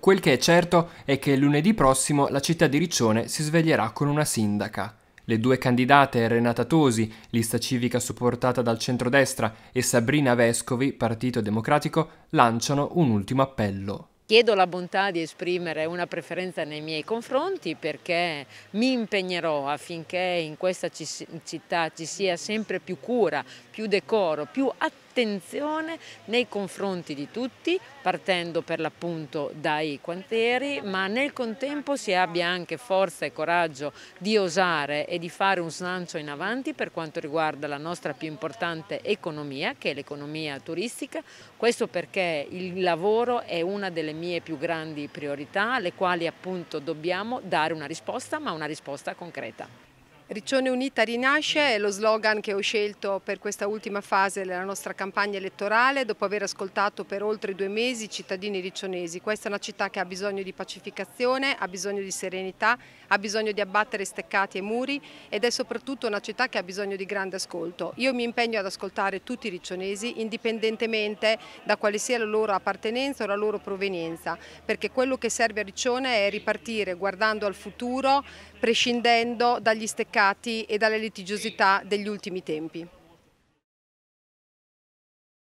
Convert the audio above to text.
Quel che è certo è che lunedì prossimo la città di Riccione si sveglierà con una sindaca. Le due candidate Renata Tosi, lista civica supportata dal centrodestra, e Sabrina Vescovi, Partito Democratico, lanciano un ultimo appello. Chiedo la bontà di esprimere una preferenza nei miei confronti perché mi impegnerò affinché in questa città ci sia sempre più cura, più decoro, più attenzione attenzione nei confronti di tutti, partendo per l'appunto dai quantieri, ma nel contempo si abbia anche forza e coraggio di osare e di fare un slancio in avanti per quanto riguarda la nostra più importante economia, che è l'economia turistica. Questo perché il lavoro è una delle mie più grandi priorità, alle quali appunto dobbiamo dare una risposta, ma una risposta concreta. Riccione Unita rinasce è lo slogan che ho scelto per questa ultima fase della nostra campagna elettorale dopo aver ascoltato per oltre due mesi i cittadini riccionesi. Questa è una città che ha bisogno di pacificazione, ha bisogno di serenità, ha bisogno di abbattere steccati e muri ed è soprattutto una città che ha bisogno di grande ascolto. Io mi impegno ad ascoltare tutti i riccionesi indipendentemente da quale sia la loro appartenenza o la loro provenienza perché quello che serve a Riccione è ripartire guardando al futuro prescindendo dagli steccati mercati e dalle litigiosità degli ultimi tempi.